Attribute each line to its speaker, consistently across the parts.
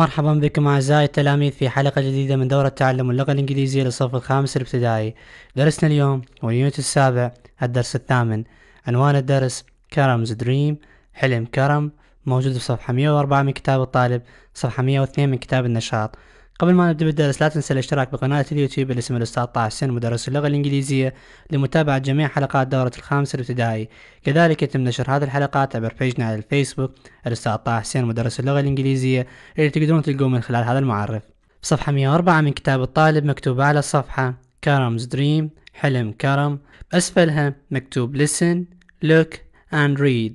Speaker 1: مرحبا بكم أعزائي التلاميذ في حلقة جديدة من دورة تعلم اللغة الإنجليزية للصف الخامس الابتدائي درسنا اليوم هو اليونت السابع الدرس الثامن عنوان الدرس كرمز دريم حلم كرم موجود في صفحة 104 من كتاب الطالب صفحة 102 من كتاب النشاط قبل ما نبدأ بالدرس لا تنسى الاشتراك بقناة اليوتيوب اللي اسمها الأستاذ طه حسين مدرس اللغة الإنجليزية لمتابعة جميع حلقات دورة الخامسة الابتدائي كذلك يتم نشر هذه الحلقات عبر بيجنا على الفيسبوك الأستاذ طه حسين مدرس اللغة الإنجليزية اللي تقدرون تلقوه من خلال هذا المعرف صفحة 104 من كتاب الطالب مكتوب على الصفحة كرمز دريم حلم كرم أسفلها مكتوب listen look and read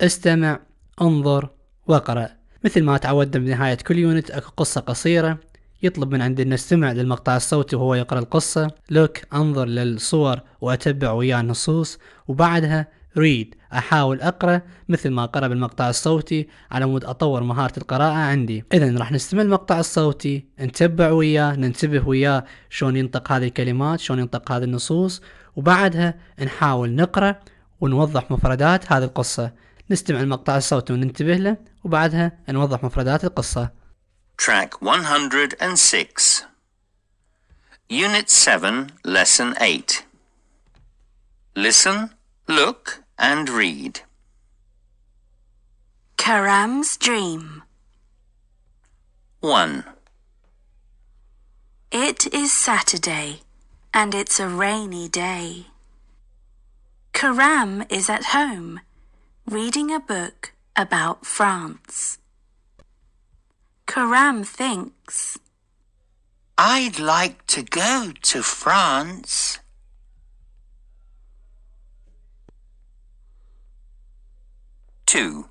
Speaker 1: استمع انظر واقرأ مثل ما تعودنا بنهاية كل يونت أكو قصة قصيرة يطلب من عندنا استمع للمقطع الصوتي وهو يقرأ القصة لوك أنظر للصور وأتبع وياه النصوص وبعدها ريد أحاول أقرأ مثل ما قرأ بالمقطع الصوتي على مود أطور مهارة القراءة عندي إذا راح نستمع المقطع الصوتي نتبع وياه ننتبه وياه شلون ينطق هذه الكلمات شلون ينطق هذه النصوص وبعدها نحاول نقرأ ونوضح مفردات هذه القصة نستمع المقطع الصوتي وننتبه له وبعدها نوضح مفردات القصة
Speaker 2: Track 106. Unit 7, Lesson 8. Listen, look, and read. Karam's Dream 1. It is Saturday, and it's a rainy day. Karam is at home, reading a book about France. Karam thinks. I'd like to go to France. Two.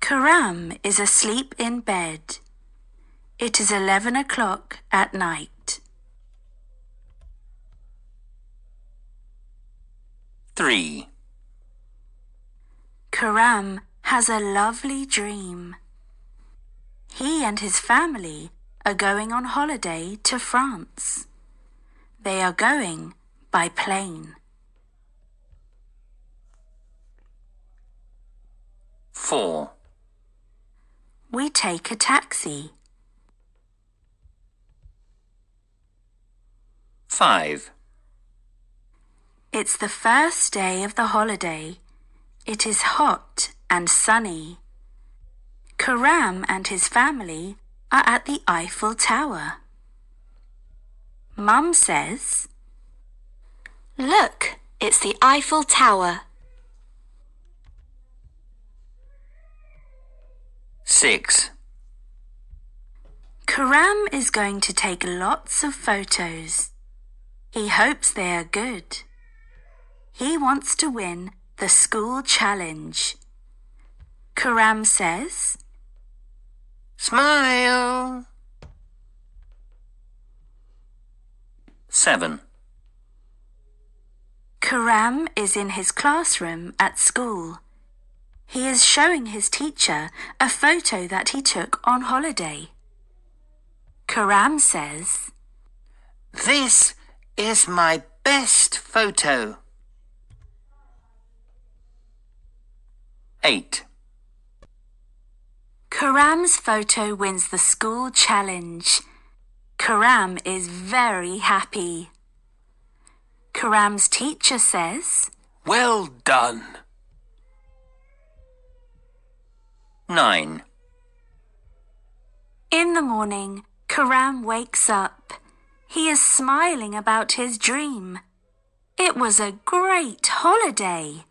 Speaker 2: Karam is asleep in bed. It is 11 o'clock at night. 3. Karam has a lovely dream. He and his family are going on holiday to France. They are going by plane. 4. We take a taxi. 5. It's the first day of the holiday. It is hot and sunny. Karam and his family are at the Eiffel Tower. Mum says, Look, it's the Eiffel Tower. 6. Karam is going to take lots of photos. He hopes they are good. He wants to win the school challenge. Karam says. Smile. 7. Karam is in his classroom at school. He is showing his teacher a photo that he took on holiday. Karam says, This is my best photo. 8. Karam's photo wins the school challenge. Karam is very happy. Karam's teacher says, Well done. 9. In the morning, Karam wakes up. He is smiling about his dream. It was a great holiday.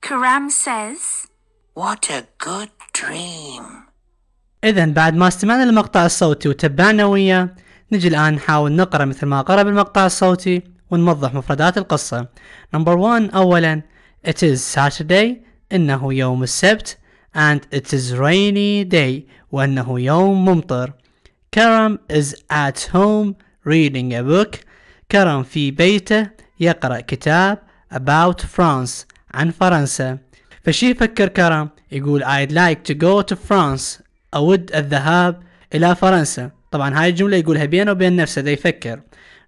Speaker 2: Karam says, What a good
Speaker 1: dream. إذا بعد ما استمعنا للمقطع الصوتي وتبعنا وياه نجي الآن نحاول نقرأ مثل ما قرأ بالمقطع الصوتي ونوضح مفردات القصة. Number one أولا It is Saturday إنه يوم السبت and it is rainy day وأنه يوم ممطر. Karam is at home reading a book. كرم في بيته يقرأ كتاب about France عن فرنسا. فشي يفكر كرم يقول I'd like to go to France أود الذهاب إلى فرنسا طبعا هاي الجملة يقولها بينه وبين نفسه ده يفكر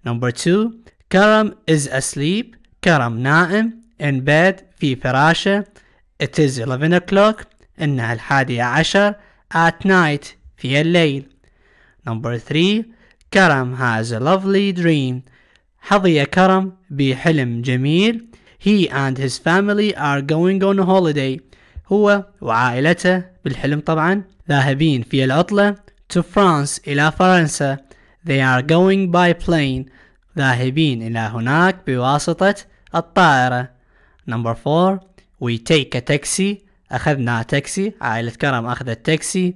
Speaker 1: Number two كرم is asleep كرم نائم in bed في فراشه it is 11 o'clock إنها الحادية عشر at night في الليل Number three كرم has a lovely dream حظي كرم بحلم جميل He and his family are going on a holiday. هو وعائلته بالحلم طبعا ذاهبين في العطلة to France إلى فرنسا. They are going by plane. ذاهبين إلى هناك بواسطة الطائرة. Number four, we take a taxi. أخذنا تاكسي. عائلة كرم أخذت تاكسي.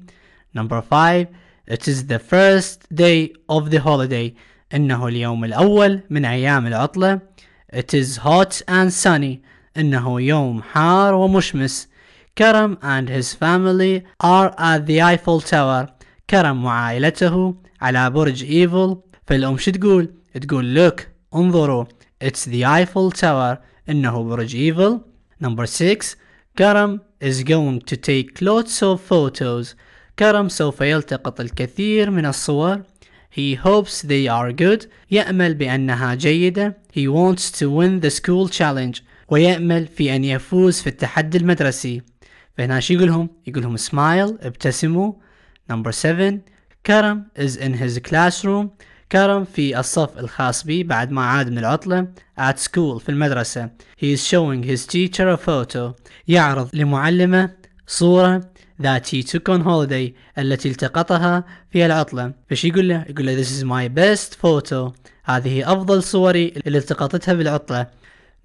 Speaker 1: Number five, it is the first day of the holiday. إنه اليوم الأول من أيام العطلة. It is hot and sunny. إنه يوم حار ومشمس. Karam and his family are at the Eiffel Tower. كرم وعائلته على برج إيفل. فالأم الأم شو تقول؟ تقول look انظروا It's the Eiffel Tower. إنه برج إيفل. Number 6 كرم is going to take lots of photos. كرم سوف يلتقط الكثير من الصور. He hopes they are good. يأمل بأنها جيدة. He wants to win the school challenge. ويأمل في أن يفوز في التحدي المدرسي. فهنا شو يقولهم؟ يقولهم smile ابتسموا. Number 7 كرم is in his classroom. كرم في الصف الخاص به بعد ما عاد من العطلة at school في المدرسة. He is showing his teacher a photo. يعرض لمعلمه صورة that he took on holiday التي التقطها في العطلة فش يقول له يقول له this is my best photo هذه أفضل صوري اللي التقطتها بالعطلة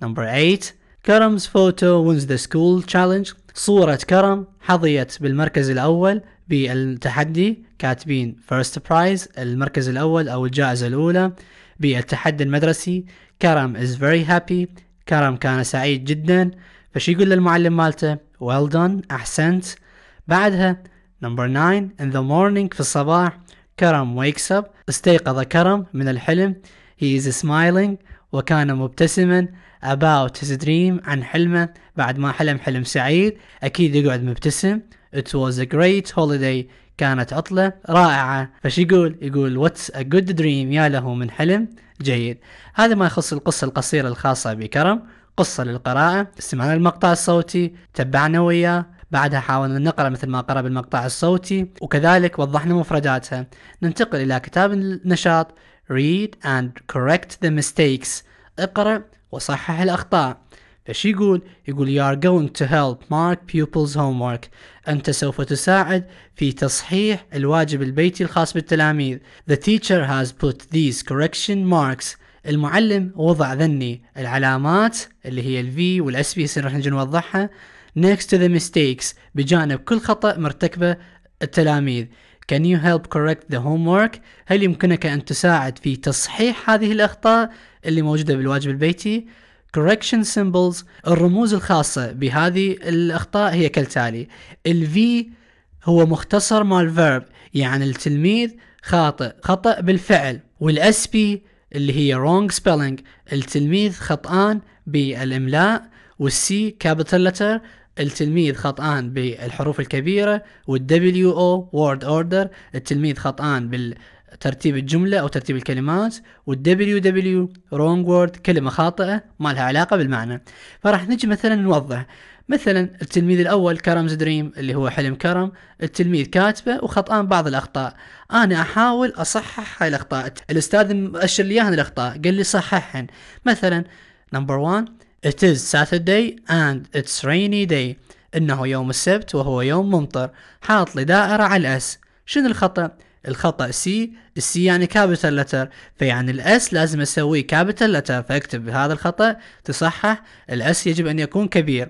Speaker 1: number 8 كرم's photo wins the school challenge صورة كرم حظيت بالمركز الأول بالتحدي كاتبين first prize المركز الأول أو الجائزة الأولى بالتحدي المدرسي كرم is very happy كرم كان سعيد جدا فش يقول للمعلم مالته well done أحسنت بعدها نمبر 9 in the morning في الصباح كرم wakes up استيقظ كرم من الحلم he is smiling وكان مبتسما about his dream عن حلمه بعد ما حلم حلم سعيد أكيد يقعد مبتسم it was a great holiday كانت عطلة رائعة فش يقول يقول what's a good dream يا له من حلم جيد هذا ما يخص القصة القصيرة الخاصة بكرم قصة للقراءة استمعنا للمقطع الصوتي تبعنا وياه بعدها حاولنا نقرأ مثل ما قرأ بالمقطع الصوتي وكذلك وضحنا مفرداتها ننتقل إلى كتاب النشاط Read and correct the mistakes اقرأ وصحح الأخطاء فشي يقول؟ يقول you are going to help mark pupils homework أنت سوف تساعد في تصحيح الواجب البيتي الخاص بالتلاميذ The teacher has put these correction marks المعلم وضع ذني العلامات اللي هي ال V وال S V راح نجي نوضحها next to the mistakes بجانب كل خطأ مرتكبه التلاميذ Can you help correct the homework? هل يمكنك أن تساعد في تصحيح هذه الأخطاء اللي موجودة بالواجب البيتي؟ Correction symbols الرموز الخاصة بهذه الأخطاء هي كالتالي ال V هو مختصر مال verb يعني التلميذ خاطئ خطأ بالفعل وال SP اللي هي wrong spelling التلميذ خطأان بالإملاء والسي capital letter التلميذ خطآن بالحروف الكبيرة والدبليو او وورد اوردر التلميذ خطآن بال ترتيب الجملة أو ترتيب الكلمات والدبليو دبليو رونج وورد كلمة خاطئة ما لها علاقة بالمعنى فراح نجي مثلا نوضح مثلا التلميذ الأول كرمز دريم اللي هو حلم كرم التلميذ كاتبة وخطأان بعض الأخطاء أنا أحاول أصحح هاي الأخطاء الأستاذ مؤشر لي الأخطاء قال لي صححهن مثلا نمبر 1 It is Saturday and it's rainy day. إنه يوم السبت وهو يوم ممطر. حاط لي دائرة على الأس. شنو الخطأ؟ الخطأ سي السي يعني كابيتال لتر فيعني الاس لازم اسويه كابيتال لتر فاكتب هذا الخطأ تصحح الاس يجب ان يكون كبير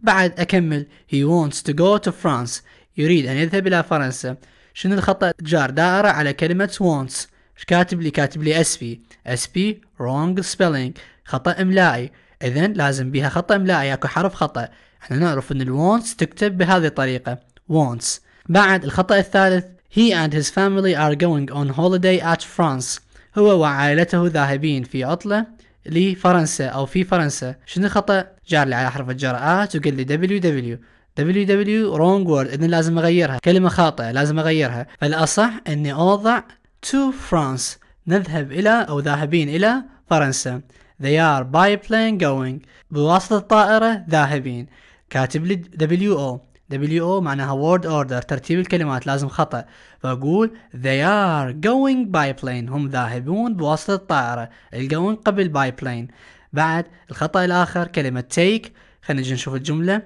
Speaker 1: بعد اكمل he wants to go to France يريد ان يذهب الى فرنسا شنو الخطأ جار دائرة على كلمة wants كاتب لي كاتب لي اس بي اس بي wrong spelling خطأ املائي اذا لازم بيها خطا املائي اكو حرف خطا احنا نعرف ان الونتس تكتب بهذه الطريقه wants بعد الخطا الثالث he and his family are going on holiday at France هو وعائلته ذاهبين في عطلة لفرنسا أو في فرنسا شنو الخطأ؟ جار لي على حرف الجرأات آه، وقال لي www دبليو رونج word إذن لازم أغيرها كلمة خاطئة لازم أغيرها فالأصح أني أوضع to France نذهب إلى أو ذاهبين إلى فرنسا They are by plane going بواسطة الطائرة ذاهبين كاتب لي WO WO معناها word order ترتيب الكلمات لازم خطأ فأقول they are going by plane هم ذاهبون بواسطة الطائرة الجوينج قبل by plane بعد الخطأ الآخر كلمة take خلينا نجي نشوف الجملة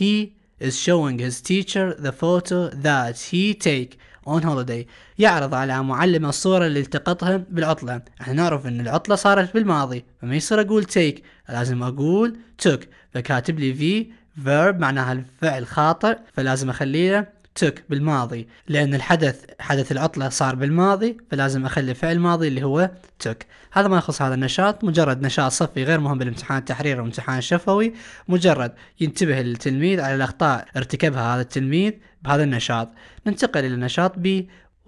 Speaker 1: he is showing his teacher the photo that he take اون هوليداي يعرض على معلم الصورة اللي التقطها بالعطلة احنا نعرف ان العطلة صارت بالماضي فما يصير اقول تيك لازم اقول توك فكاتب لي في فيرب معناها الفعل خاطئ فلازم اخليه توك بالماضي لأن الحدث حدث العطلة صار بالماضي فلازم أخلي فعل ماضي اللي هو توك هذا ما يخص هذا النشاط مجرد نشاط صفي غير مهم بالامتحان التحريري وامتحان الشفوي مجرد ينتبه التلميذ على الأخطاء ارتكبها هذا التلميذ بهذا النشاط ننتقل إلى نشاط B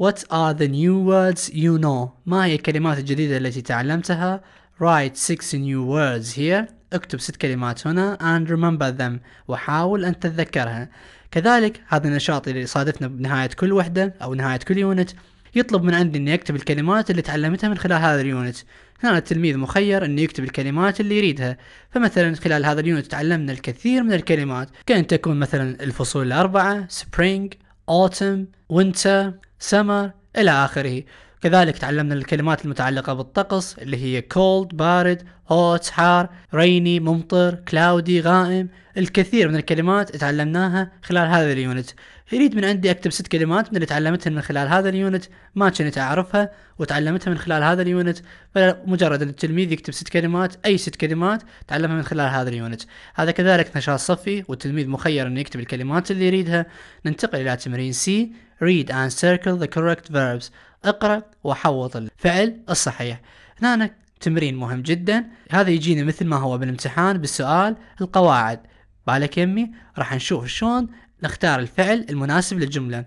Speaker 1: What are the new words you know ما هي الكلمات الجديدة التي تعلمتها Write six new words here اكتب ست كلمات هنا and remember them وحاول أن تتذكرها كذلك هذا النشاط اللي صادفنا بنهاية كل وحدة أو نهاية كل يونت يطلب من عندي أني أكتب الكلمات اللي تعلمتها من خلال هذا اليونت كان التلميذ مخير أنه يكتب الكلمات اللي يريدها فمثلا خلال هذا اليونت تعلمنا الكثير من الكلمات كأن تكون مثلا الفصول الأربعة spring autumn winter summer إلى آخره كذلك تعلمنا الكلمات المتعلقة بالطقس اللي هي cold بارد hot حار rainy ممطر cloudy غائم الكثير من الكلمات تعلمناها خلال هذا اليونت يريد من عندي اكتب ست كلمات من اللي تعلمتها من خلال هذا اليونت ما كنت اعرفها وتعلمتها من خلال هذا اليونت فمجرد ان التلميذ يكتب ست كلمات اي ست كلمات تعلمها من خلال هذا اليونت هذا كذلك نشاط صفي والتلميذ مخير انه يكتب الكلمات اللي يريدها ننتقل الى تمرين سي read and circle the correct verbs اقرأ وحوط الفعل الصحيح هنا تمرين مهم جدا هذا يجينا مثل ما هو بالامتحان بالسؤال القواعد بالك يمي راح نشوف شلون نختار الفعل المناسب للجملة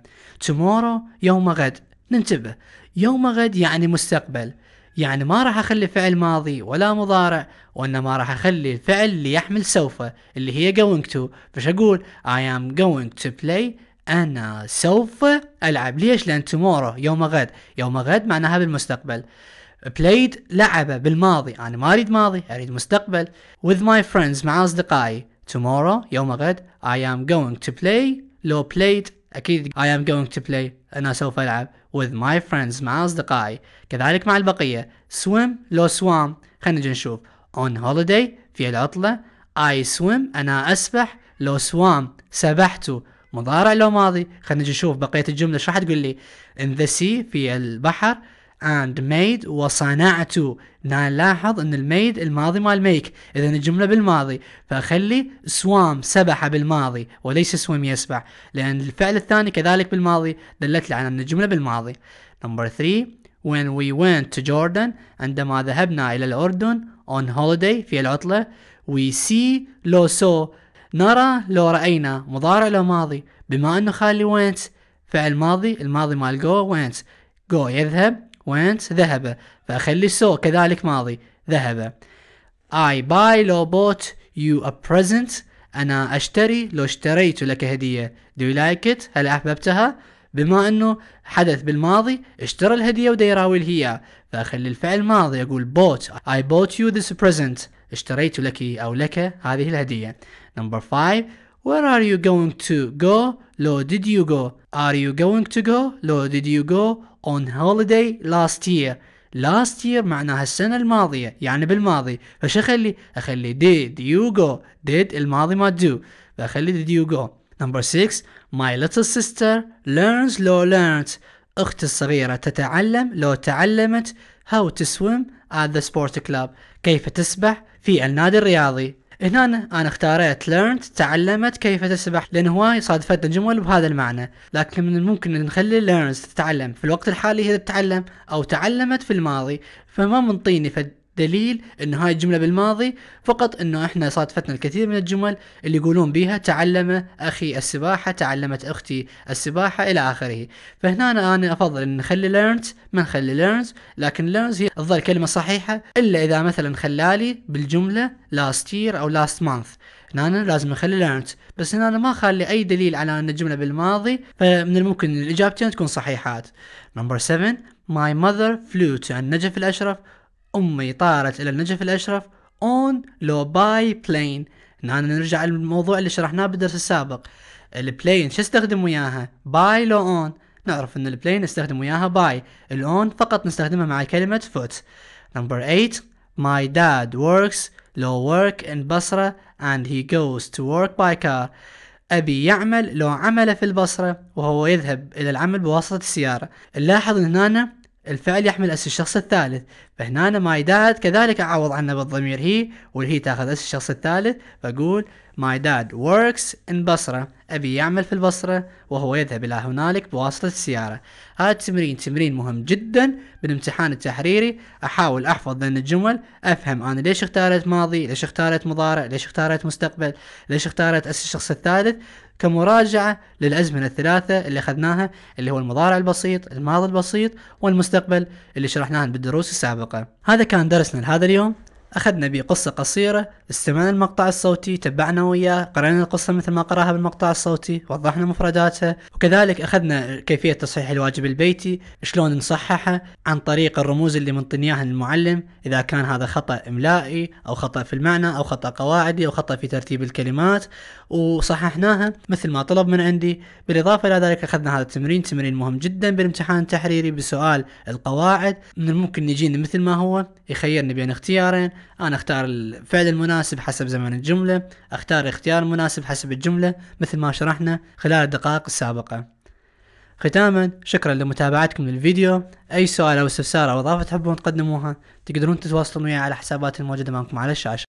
Speaker 1: tomorrow يوم غد ننتبه يوم غد يعني مستقبل يعني ما راح اخلي فعل ماضي ولا مضارع وانما راح اخلي الفعل اللي يحمل سوف اللي هي going to فش اقول I am going to play انا سوف العب ليش لان تومورو يوم غد يوم غد معناها بالمستقبل بلايد لعبه بالماضي انا ما اريد ماضي اريد مستقبل with my friends مع اصدقائي tomorrow يوم غد I am going to play لو played اكيد I am going to play انا سوف العب with my friends مع اصدقائي كذلك مع البقية swim لو swam خلينا نجي نشوف on holiday في العطلة I swim انا اسبح لو swam سبحت مضارع لو ماضي خلينا نجي نشوف بقيه الجمله ايش راح تقول لي in the sea في البحر and made وصنعت نلاحظ ان الميد الماضي مال ميك اذا الجمله بالماضي فخلي سوام سبح بالماضي وليس سويم يسبح لان الفعل الثاني كذلك بالماضي دلت لي على ان الجمله بالماضي نمبر 3 when we went to Jordan عندما ذهبنا الى الاردن on holiday في العطله we see لو saw نرى لو رأينا مضارع لو ماضي بما أنه خالي وينت فعل ماضي الماضي مال جو وينت جو يذهب وينت ذهب فأخلي سو كذلك ماضي ذهب I buy لو bought you a present أنا أشتري لو اشتريت لك هدية Do you like it؟ هل أحببتها؟ بما أنه حدث بالماضي اشترى الهدية ودا يراوي هي فأخلي الفعل ماضي أقول bought I bought you this present اشتريت لك أو لك هذه الهدية number five where are you going to go لو did you go are you going to go لو did you go on holiday last year last year معناها السنة الماضية يعني بالماضي فش اخلي اخلي did you go did الماضي ما do فاخلي did you go number six my little sister learns لو learned اختي الصغيرة تتعلم لو تعلمت هاو تو سويم ات ذا سبورت كلاب كيف تسبح في النادي الرياضي هنا انا اختاريت ليرنت تعلمت كيف تسبح لان هواي صادفت الجمل بهذا المعنى لكن من الممكن ان نخلي ليرنز تتعلم في الوقت الحالي هي تتعلم او تعلمت في الماضي فما منطيني فد دليل ان هاي الجمله بالماضي فقط انه احنا صادفتنا الكثير من الجمل اللي يقولون بها تعلم اخي السباحه تعلمت اختي السباحه الى اخره فهنا أنا, افضل ان نخلي ليرنز ما نخلي ليرنز لكن ليرنز هي تظل كلمه صحيحه الا اذا مثلا خلالي بالجمله last year او last month هنا أنا لازم نخلي ليرنت بس هنا أنا ما خلي اي دليل على ان الجمله بالماضي فمن الممكن الاجابتين تكون صحيحات نمبر 7 my mother flew to النجف الاشرف أمي طارت إلى النجف الأشرف اون لو باي بلين هنا نرجع للموضوع اللي شرحناه بالدرس السابق البلين شو استخدم وياها باي لو اون نعرف ان البلين نستخدم وياها باي الاون فقط نستخدمها مع كلمة فوت نمبر 8 my dad works لو work in بصرة and he goes to work by car أبي يعمل لو عمل في البصرة وهو يذهب إلى العمل بواسطة السيارة نلاحظ ان هنا الفعل يحمل اسم الشخص الثالث فهنا ما يداهد كذلك اعوض عنه بالضمير هي والهي تاخذ اسم الشخص الثالث فاقول My dad works in بصرة أبي يعمل في البصرة وهو يذهب إلى هنالك بواسطة السيارة هذا التمرين تمرين مهم جدا بالامتحان التحريري أحاول أحفظ ذن الجمل أفهم أنا ليش اختارت ماضي ليش اختارت مضارع ليش اختارت مستقبل ليش اختارت الشخص الثالث كمراجعة للأزمنة الثلاثة اللي أخذناها اللي هو المضارع البسيط الماضي البسيط والمستقبل اللي شرحناها بالدروس السابقة هذا كان درسنا لهذا اليوم أخذنا به قصة قصيرة استمعنا المقطع الصوتي تبعنا وياه قرأنا القصة مثل ما قراها بالمقطع الصوتي وضحنا مفرداتها وكذلك أخذنا كيفية تصحيح الواجب البيتي شلون نصححه عن طريق الرموز اللي منطين المعلم إذا كان هذا خطأ إملائي أو خطأ في المعنى أو خطأ قواعدي أو خطأ في ترتيب الكلمات وصححناها مثل ما طلب من عندي بالإضافة إلى ذلك أخذنا هذا التمرين تمرين مهم جدا بالامتحان التحريري بسؤال القواعد من الممكن يجينا مثل ما هو يخيرني بين اختيارين انا اختار الفعل المناسب حسب زمن الجمله اختار اختيار مناسب حسب الجمله مثل ما شرحنا خلال الدقائق السابقه ختاما شكرا لمتابعتكم للفيديو اي سؤال او استفسار او اضافه تحبون تقدموها تقدرون تتواصلون معي على حساباتي الموجوده معكم على الشاشه